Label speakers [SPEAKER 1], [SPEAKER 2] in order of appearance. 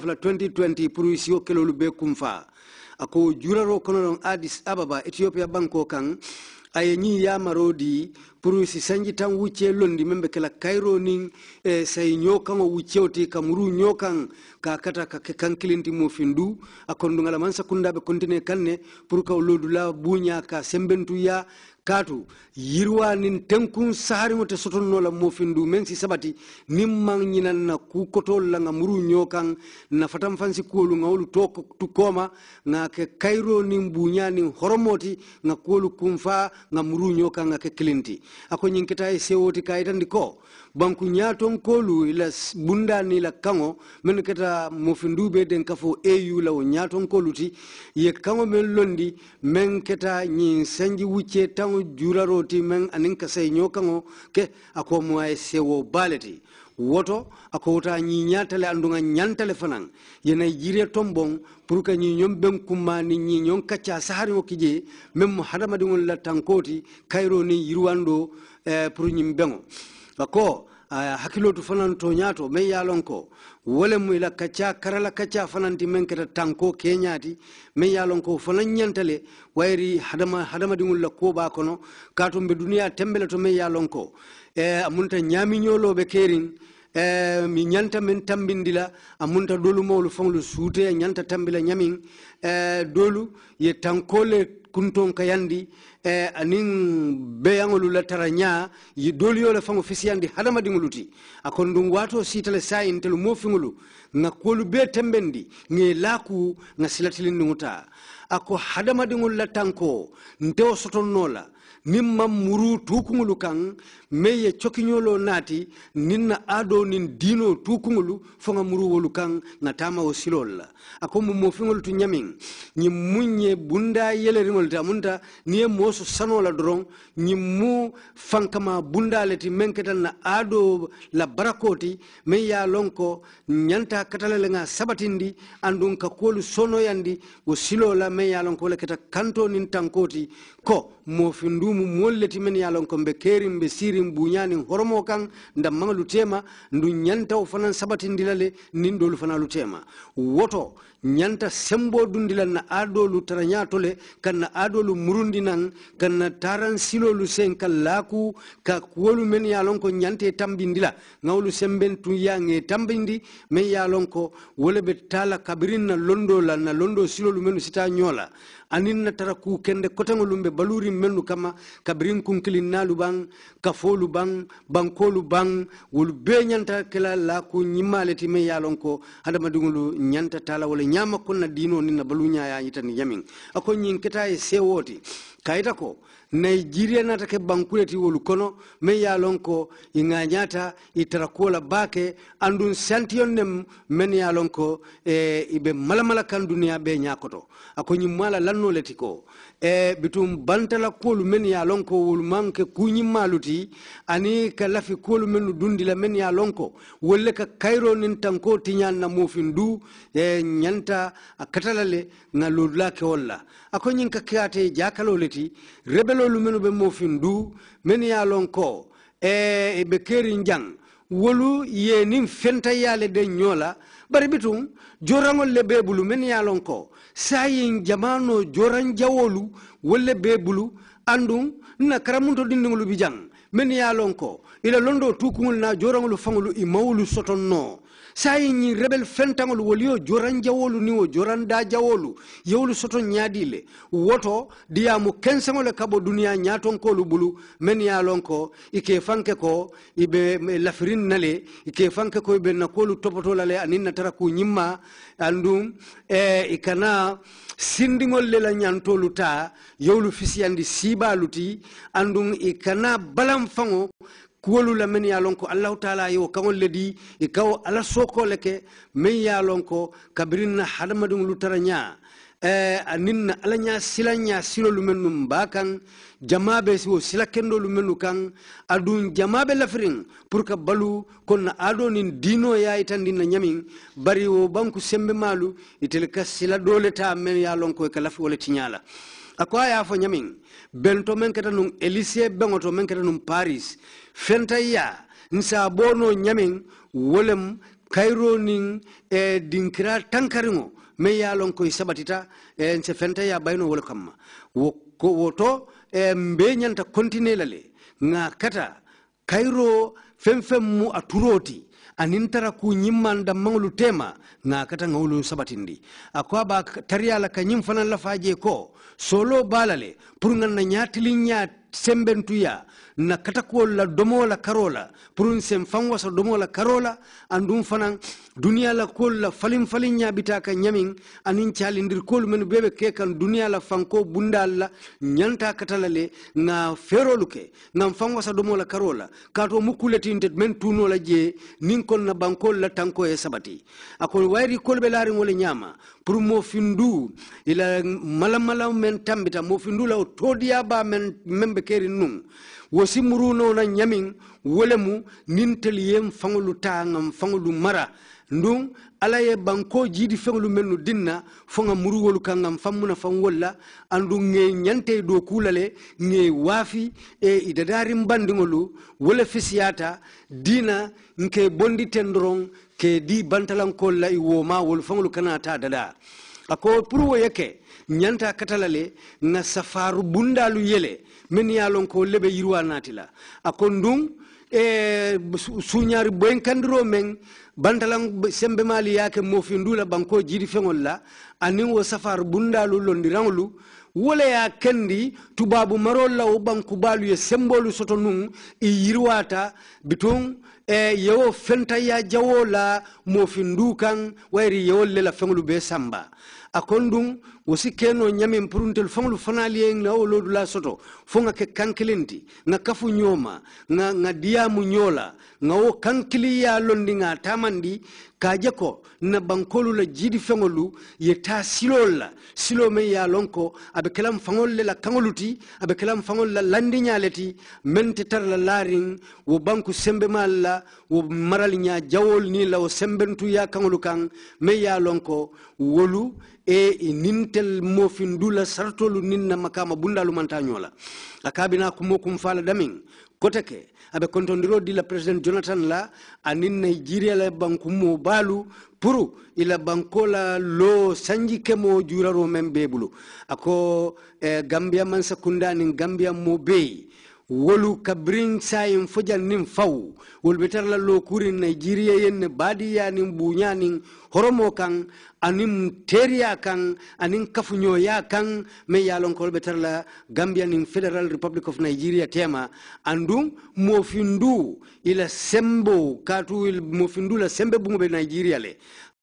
[SPEAKER 1] fla 2020 pour isio kelolu be kumfa ako juraro kono non addis ababa ethiopia banko kan aye ñi yamarodi pour sanji tan wucce londi membe be kala kayro nin e say ñokaŋo wuccewti kam ru ñokaŋ ka kata ka ke kankilinti mo findu a kondugala man sakkundaɓe kontine kanne pour ka lodula buña ka sembentuya katu yirwa nin tenkun sahariŋo te sotonno la mofindu meŋ si sabati niŋ maŋ ñinaŋ na ku kotol la ŋa muru ñoo kaŋ nafatan fansi kuwolu ŋa wolu to tukooma ŋa ke kayiro niŋ buuña niŋ horomoti ti ŋa kuwolu kunfa ŋa muru ñoo kaŋ ke kilinti akonyin kita e sewoti kayitandi ko banku ñaton kolu ila bundani la kango min kata ndube den kafo eu la o ñaton koluti ye kango men londi men keta ñin sanji wucce tan juraroti men anin ka say ño kango ke ako mo e sewo baleti woto ako wuta ñi ñaatale andunga ñantale fanan yenay jire tombon pour que ñi ñom ben kuma ni ñi ñon kacca sahari wo kije même hadamadi ngol la tankoti kayro ni yirwando eh, pour ñi bengo bako uh, eh, hakkilotu fanan to ñaato mai yalon ko wole mu ila kacca karala kacca fanan men menkata tanko ke keñaati men yalon ko fanan ñantale wayri hadama hadama di hadamadiŋol la koɓa kono kato mbe duniya tembele to men yalon ko e eh, amunta nyami nyolo be kerin Eh, mi ñanta min tambindi la a munta dolu mawlu fonglu suute a ñanta tambila ñamin eh, dolu ye tankole kunton kayandi e eh, anin beyaŋolu la tara ña ye dolu yo le faŋo fisiyandi hadamadiŋolu ti a kono duŋ waato siitale sayin telu moo fiŋolu ŋa kuolu bee tembendi ŋa ye laaku ŋa silatilindiŋo ta a ko hadamadiŋolu la tanko ntewo sotonno la nin mam muru tukuŋolu kaŋ meŋ ye cokiñolo naati nin na aado nin diino tukuŋolu fo ŋa muruwolu kaŋ ŋa taama wo silolu la a ko mu tu ñamiŋ ñiŋ muŋ ye bunda yeleriŋolu ti amunta niŋ ye moo so sanoo la doroŋ ñiŋ mu fankama bunda le ti meŋ keta na aado la barakoo ti meŋ ye a loŋ ko ñanta katale le ŋa sabatindi anduŋ ka kuwolu sonoyandi wo siloo la meŋ ye a loŋ ko wo le keta kanto nin tankoo ti ko moofindumu mu molleti men yalon ko be kerim be sirim buñani hormo kan nda manglu tema ndu nyantaw fanan sabatindilale nin dolu fana lu tema woto ñanta sembo dundilan na aadolu tara ñaatole kan na aadolu murundinan kan na taran silolu sen ka laaku ka kuwolu men ye ko ñante tambindi la ŋawolu semben tun yaŋe tambindi men ye lon ko wole be tala kabirin na londo la na londo silolu menu sita ñola anin na tara ku kende koteŋolum be balurin mennu kama kabrin kunkilinnalu baŋ kafolu baŋ bankolu baŋ wolu bee ñanta kela la ko ñimmaale ti meŋ ye a loŋ ko hadamadiŋolu ñanta taa la wala ñaama konna diinoo niŋ na baluuñaa ye yamin a ko ñiŋ keta ye seewoo ti kayita ko nigeria natake bankule ti wolu kono meŋ ye a loŋ ko i ŋañata i tara kuwo la baake anduŋ santiyon ne meŋ ye a ko eh, i be malamala kaŋ duniya bee ñaa koto a ko ñiŋ ko eh, bituŋ bantala kuwolu men ya a loŋ ko wolu maŋ ke kuuñimmaalu ti aniŋ ka lafi kuwolu mennu dundi la meŋ ye a loŋ ko wolu le ka kayiroo niŋ tankoo tiñaŋ na moofin du eh, ñanta a kata la le ŋa loodula kewol la a ka keyaate jakalo leti ti rebel lolu menu be mofin du men ya lon ko e, e be keri njang wolu ye nin fenta yale ñoo la bari bitum jorangol le bebulu men ya lon ko sayin jamano joran jawolu wolle bebulu andum nna karamunto dindiŋolu dindingulu bijang men ya lon ko ila londo tukungul na jorangolu faŋolu i mawolu sotonno sayi ñi rebel fentaŋol wolu yo joran jawolu niwo joran da jawolu yewolu soto ñaadi le woto diyamu kenseŋo le kabo duniya ñatonkolu bulu men ye lon ko i ke fanke ko i be lafirin na le i ke fanke ko i be nakolu topoto la le aniŋ natara ku ñimma andum e i kana sindiŋol le la ñantolu ta yewolu fisiyandi siibalu ti andum i kana balanfaŋo kuwolu la men ye a lon ko allahu taala yo kaŋol le di i kawo ala sooko le ke meŋ ye a lon ko kabiriŋ na hadamadiŋolu tara ɲa aniŋ na ala ɲa sila ɲa silolu men nu mbaa kaŋ jamaa be wo sila kendolu men nu kaŋ aduŋ jamaa be lafiriŋ pour ka balu kon na ado niŋ diinoo ye a itandiŋ na ɲamiŋ bari wo banku sembe maalu itelu ka sila doole taa men ye a lon ko i ka lafi wo le tiɲa la ako a ye a fo ñamiŋ bento meŋ keta nuŋ elisie beŋo to meŋ keta nuŋ paris ya nsa bono ñamiŋ wolem kayiro niŋ e dinkira tankariŋo meŋ ye a koy sabatita e nse fentayya bayino wo le kamma woto e mbe ñanta continue la le ŋa kata kayiro feŋ feŋ mu a turoo ti anintara ku ñimmanda manglu tema ŋa kata ŋawolu sabatindi a ko a ba tariya la ka ñiŋ fanaŋ lafaje ko solo balale le pour ŋa na ñaatiliŋ ñaa sembentuya na katakuwol la domo la karo la pour sen fan wasa domo la karo la andun fanan duniya la kol la falin falin ñabita ka ñamin anin calindir kol men bebe ke kan duniya la fanko bundal la ñanta katala le nga ferolu ke ngam fan wasa domo la karo la kato mukkuleti intet men tuno la je nin kol na bankol la tanko e sabati akol wayri kol be larin wala ñama pour mo findu ila malamala men tambita mo findu la todiya ba men membe be keri nun wosi muruno na nyamin wolemu ninteliyem fangolu taangam fangolu mara ndun ala ye banko jiidi feŋolu mennu dinna fo ŋa muruwolu kaŋ ŋa fammuna faŋwol la andu ŋe ñante do kula ŋe waafi e i dadaariŋ bandiŋolu wo le fisiyata diina nke bondi ten doroŋ ke di bantalankol la i woma wolu faŋolu kana ta dada ako pour wo yeke ke ñanta katala le ŋa safaru bundalu yele min ye lon ko lebe yirwa naati la ako ndun e suñaari boyen kandiro meŋ bantalan sembe maali yaake moofi ndula banko jiidi feŋol la aniŋ wo safaru bundalu londiraŋolu wala ya kendi tubabu marol la wo banku balu ye sembolu soto nuŋ i yirwata bitun e yewo fentaya jawo la mofin du wari wayri yewol le la feŋolu be samba a kondum dun wosi keno ñamin puruntel feŋolu fanali en na wo la soto fo ŋa ke kankilinti ŋa kafu ñoma ŋa ŋa diyamu ñola ŋa wo kankili ya londi ŋa tamandi ka je ko na bankolu la jidi feŋolu ye taa silol la silo meŋ ye lon ko a be faŋol le la kaŋolu ti a be faŋol la landiñale ti meŋ te tara la laariŋ wo banku sembemal la wo maral ña jawol ni law sembentuya kaŋolu kaŋ me ye lon wolu e nintel mofin dula sartolu nin na makama bundalu manta ñola a kabina kumo kum fala damin kote ke aɓe contodiro dila président jonathan la anin nigeria la bankumo baalu pour ila banko la lo sanji kemo juraro men be bulu ako eh, gambia man sakunda nin gambia mo beyi wolu kabrin sayin fojal nin faw wol be tarla lokurin nigeria yen badiya nin bunya nin horomo kan anin teriya kan anin nyoya kan me yalon ko be la gambia nin federal republic of nigeria tema andum mofindu ila sembo katu il mofindu la sembe bungo be nigeria le